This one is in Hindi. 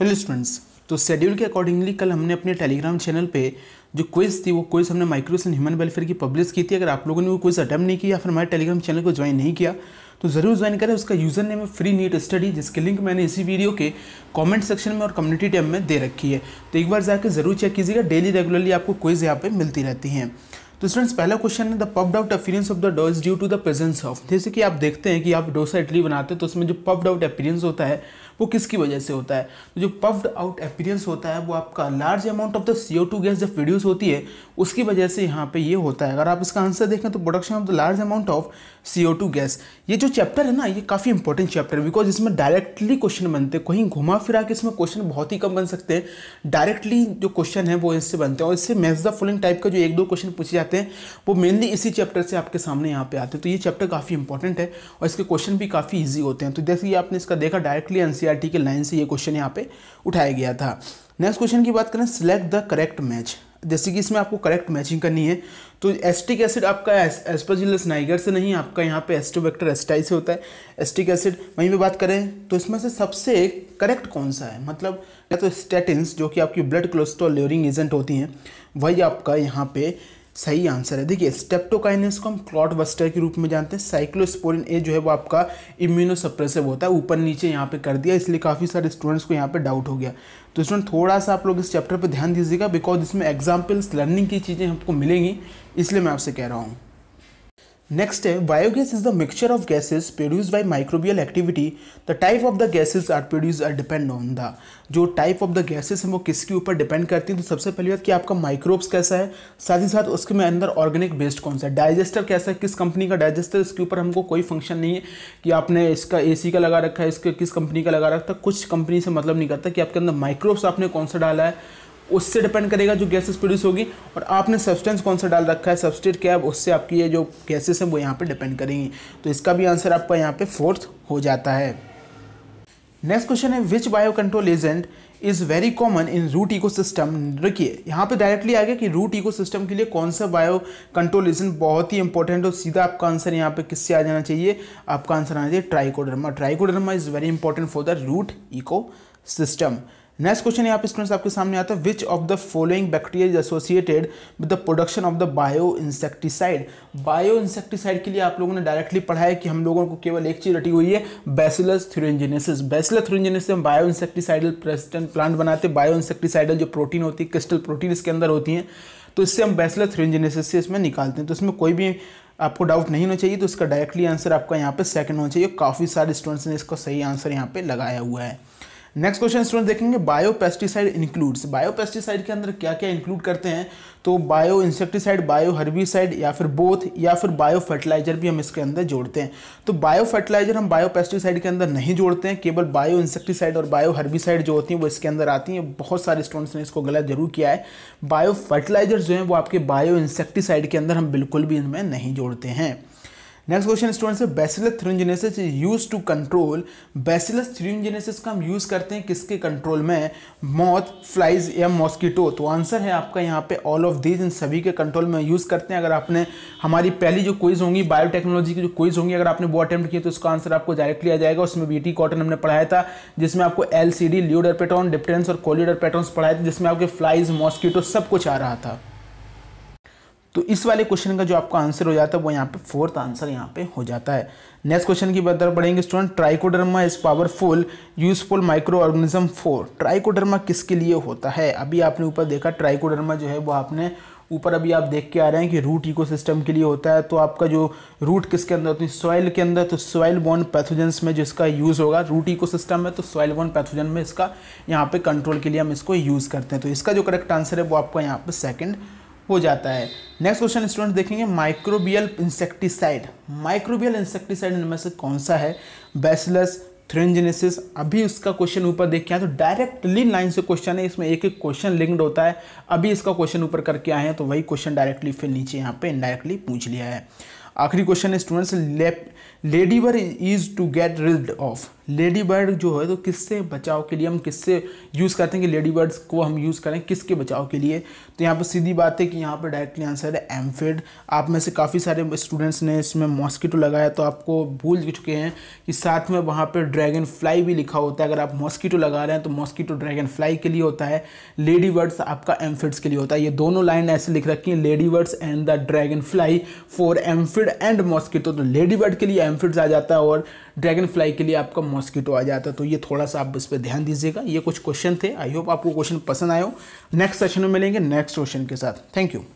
हेलो स्टूडेंट्स तो शेड्यूल के अकॉर्डिंगली कल हमने अपने टेलीग्राम चैनल पे जो क्विज थी वो क्विज हमने माइक्रोस एंड ह्यूमन वेलफेयर की पब्लिश की थी अगर आप लोगों ने वो क्विज अटैम्प्ट नहीं किया या फिर हमारे टेलीग्राम चैनल को ज्वाइन नहीं किया तो ज़रूर ज्वाइन करें उसका यूज़र नेम है फ्री नीट स्टडी जिसके लिंक मैंने इसी वीडियो के कमेंट सेक्शन में और कम्युनिटी टैब में दे रखी है तो एक बार जाकर ज़रूर चेक कीजिएगा डेली रेगुलरली आपको क्विज यहाँ पे मिलती रहती हैं तो स्टूडेंट्स पहला क्वेश्चन है the puffed out appearance of the dough is due to the presence of जैसे कि आप देखते हैं कि आप डोसा इडली बनाते हैं तो उसमें जो पब्ड आउट अपीरेंस होता है वो किसकी वजह से होता है तो जो पफ्ड आउट अपीयरेंस होता है वो आपका large amount of the C gas जब प्रोड्यूस होती है उसकी वजह से यहाँ पे ये होता है अगर आप इसका आंसर देखें तो production of the large amount of C gas ये जो चैप्टर है ना ये काफ़ी इंपॉर्टेंट चैप्टर है बिकॉज इसमें डायरेक्टली क्वेश्चन बनते हैं कहीं घुमा फिरा के इसमें क्वेश्चन बहुत ही कम बन सकते हैं डायरेक्टली जो क्वेश्चन है वो इससे बनते हैं और इससे मैच द फुलिंग टाइप का जो एक दो क्वेश्चन पूछे जाते हैं वो मेनली इसी चैप्टर से आपके सामने यहाँ पे आते हैं तो ये चैप्टर काफ़ी इंपॉर्टेंट है और इसके क्वेश्चन भी काफ़ी ईजी होते हैं तो जैसे ये आपने इसका देखा डायरेक्टली एनसीआर एनसीईआरटी के लाइन से ये क्वेश्चन यहाँ पे उठाया गया था नेक्स्ट क्वेश्चन की बात करें सिलेक्ट द करेक्ट मैच जैसे कि इसमें आपको करेक्ट मैचिंग करनी है तो एस्टिक एसिड आपका एस्पाजिलस नाइगर से नहीं आपका यहाँ पे एस्टोबैक्टर एस्टाई से होता है एस्टिक एसिड वहीं पे बात करें तो इसमें से सबसे करेक्ट कौन सा है मतलब या तो स्टेटिन जो कि आपकी ब्लड कोलेस्ट्रॉल लेवरिंग एजेंट होती हैं वही आपका यहाँ पे सही आंसर है देखिए स्टेप्टोकाइनेस को हम क्लॉट बस्टर के रूप में जानते हैं साइक्लोस्पोरिन ए जो है वो आपका इम्यूनोसप्रेसिव होता है ऊपर नीचे यहाँ पे कर दिया इसलिए काफ़ी सारे स्टूडेंट्स को यहाँ पे डाउट हो गया तो स्टूडेंट थोड़ा सा आप लोग इस चैप्टर पर ध्यान दीजिएगा बिकॉज इसमें एग्जाम्पल्स लर्निंग की चीज़ें आपको मिलेंगी इसलिए मैं आपसे कह रहा हूँ नेक्स्ट है biogas is the mixture of gases produce by microbial activity the type of the gases are produce are depend on the जो टाइप ऑफ द गैसेज हैं वो किसके ऊपर डिपेंड करती हैं तो सबसे पहली बात कि आपका माइक्रोब्स कैसा है साथ ही साथ उसके में अंदर ऑर्गेनिक बेस्ड कौन सा है डाइजेस्टर कैसा है किस कंपनी का डाइजेस्टर इसके ऊपर हमको कोई फंक्शन नहीं है कि आपने इसका ए का लगा रखा है इसका किस कंपनी का लगा रखा है कुछ कंपनी से मतलब नहीं करता कि आपके अंदर माइक्रोब्स आपने कौन सा डाला है उससे डिपेंड करेगा जो गैसेस प्रोड्यूस होगी और आपने सब्सटेंस कौन सा डाल रखा है सब्सटेट क्या है उससे आपकी ये जो गैसेस हैं वो यहाँ पे डिपेंड करेंगी तो इसका भी आंसर आपका यहाँ पे फोर्थ हो जाता है नेक्स्ट क्वेश्चन है which bio control agent is very common in root ecosystem रखिए यहाँ पर डायरेक्टली आ गया कि रूट इको सिस्टम के लिए कौन सा बायो कंट्रोल एजेंट बहुत ही इंपॉर्टेंट और सीधा आपका आंसर यहाँ पे किससे आ जाना चाहिए आपका आंसर आना चाहिए Trichoderma Trichoderma is very important for the root ecosystem next question यहाँ पे स्टूडेंट्स आपके सामने आता है which of the following bacteria is associated with the production of the bio insecticide bio insecticide के लिए आप लोगों ने डायरेक्टली पढ़ा है कि हम लोगों को केवल एक चीज रटी हुई है बैसिलस थ्रोजेनेसिस बैसिलस थ्यूरेंजेनेसिस हम बायो इंसेक्टिसाइडल प्रेसिडेंट प्लांट बनाते हैं बायो इंसेक्टिसाइडल जो प्रोटीन होती है क्रिस्टल प्रोटीन इसके अंदर होती है तो इससे हम बैसिलस थ्रोजेनेसिस से इसमें निकालते हैं तो इसमें कोई भी आपको डाउट नहीं होना चाहिए तो इसका डायरेक्टली आंसर आपका यहाँ पे सेकंड होना चाहिए काफ़ी सारे स्टूडेंट्स ने इसका सही आंसर यहाँ पे लगाया हुआ है नेक्स्ट क्वेश्चन स्टूडेंट देखेंगे bio pesticide includes bio pesticide के अंदर क्या क्या इंक्लूड करते हैं तो बायो इंसेक्टिसाइड बायो हर्बिसाइड या फिर बोथ या फिर बायो फर्टिलाइजर भी हम इसके अंदर जोड़ते हैं तो बायो फर्टिलाइजर हम बायो पेस्टिसाइड के अंदर नहीं जोड़ते हैं केवल बायो इंसेक्टिसाइड और बायो हर्बिसाइड जो होती हैं वो इसके अंदर आती हैं बहुत सारे स्टूडेंट्स ने इसको गलत जरूर किया है बायो फर्टिलाइजर जो है वो आपके बायो इंसेक्टिसाइड के अंदर हम बिल्कुल भी इनमें नहीं जोड़ते हैं next question students Bacillus thuringiensis use to control Bacillus thuringiensis का हम यूज करते हैं किसके कंट्रोल में मौत फ्लाइज या मॉस्किटो तो आंसर है आपका यहाँ पे ऑल ऑफ दीज इन सभी के कंट्रोल में यूज करते हैं अगर आपने हमारी पहली जो क्विज होंगी बायोटेक्नोलॉजी की जो क्विज होंगी अगर आपने वो अटैम्प्ट किया तो उसका आंसर आपको डायरेक्टली आ जाएगा उसमें बी कॉटन हमने पढ़ाया था जिसमें आपको एल सी डी लियोडर पेटॉन डिप्टेंस और कोलिडर पेटॉन्स पढ़ाए थे जिसमें आपके फ्लाइज मॉस्किटो सब कुछ आ रहा था तो इस वाले क्वेश्चन का जो आपका आंसर हो जाता है वो यहाँ पे फोर्थ आंसर यहाँ पे हो जाता है नेक्स्ट क्वेश्चन की बात पढ़ेंगे student Trichoderma is powerful useful microorganism for Trichoderma किसके लिए होता है अभी आपने ऊपर देखा ट्राइकोडर्मा जो है वो आपने ऊपर अभी आप देख के आ रहे हैं कि रूट इकोसिस्टम के लिए होता है तो आपका जो रूट किसके अंदर होती है सॉइल के अंदर तो सॉइल बॉन पैथोजेंस में जिसका यूज़ होगा रूट इकोसिस्टम में तो सॉइल बॉन पैथोजन में इसका यहाँ पे कंट्रोल के लिए हम इसको यूज़ करते हैं तो इसका जो करेक्ट आंसर है वो आपका यहाँ पर सेकेंड हो जाता है नेक्स्ट क्वेश्चन स्टूडेंट देखेंगे माइक्रोबियल इंसेक्टिसाइड माइक्रोबियल इंसेक्टिसाइड इनमें से कौन सा है बेसलस थ्रेंजेनेसिस अभी उसका क्वेश्चन ऊपर देख के आए हाँ, तो डायरेक्टली लाइन से क्वेश्चन है इसमें एक एक क्वेश्चन लिंक्ड होता है अभी इसका क्वेश्चन ऊपर करके आए हैं तो वही क्वेश्चन डायरेक्टली फिर नीचे यहाँ पे इनडायरेक्टली पूछ लिया है आखिरी क्वेश्चन है students ladybird is to get rid of ladybird जो है तो किससे बचाव के लिए हम किससे यूज़ करते हैं कि लेडी बर्ड्स को हम यूज़ करें किसके बचाव के लिए तो यहाँ पर सीधी बात है कि यहाँ पर डायरेक्टली आंसर है एमफेड आप में से काफ़ी सारे स्टूडेंट्स ने इसमें मॉस्किटो लगाया तो आपको भूल चुके हैं कि साथ में वहाँ पर ड्रैगन फ्लाई भी लिखा होता है अगर आप मॉस्किटो लगा रहे हैं तो मॉस्किटो ड्रैगन फ्लाई के लिए होता है लेडी बर्ड्स आपका एम्फिड्स के लिए होता है ये दोनों लाइन ऐसे लिख रखी हैं ladybirds and the dragonfly for aphid and mosquito तो लेडी बर्ड के लिए एम्फिड्स आ जाता है और ड्रैगन फ्लाई के लिए आपका मॉस्किटो आ जाता तो ये थोड़ा सा आप इस पर ध्यान दीजिएगा ये कुछ क्वेश्चन थे आई होप आपको क्वेश्चन पसंद आए हो नेक्स्ट सेशन में मिलेंगे नेक्स्ट क्वेश्चन के साथ थैंक यू